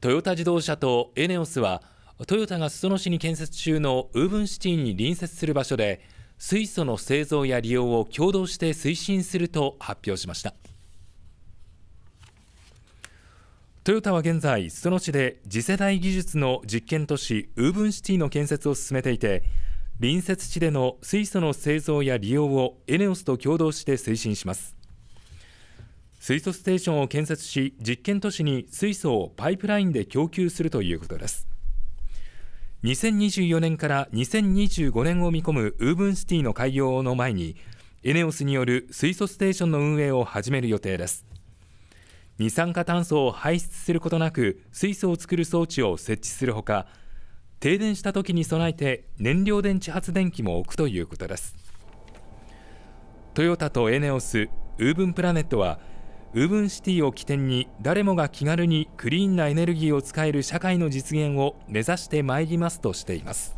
トヨタ自動車とエネオスはトヨタが裾野市に建設中のウーブンシティに隣接する場所で水素の製造や利用を共同して推進すると発表しましたトヨタは現在裾野市で次世代技術の実験都市ウーブンシティの建設を進めていて隣接地での水素の製造や利用をエネオスと共同して推進します水素ステーションを建設し実験都市に水素をパイプラインで供給するということです2024年から2025年を見込むウーブンシティの開業の前にエネオスによる水素ステーションの運営を始める予定です二酸化炭素を排出することなく水素を作る装置を設置するほか停電した時に備えて燃料電池発電機も置くということですトヨタとエネオスウーブンプラネットはウーブンシティを起点に誰もが気軽にクリーンなエネルギーを使える社会の実現を目指してまいりますとしています。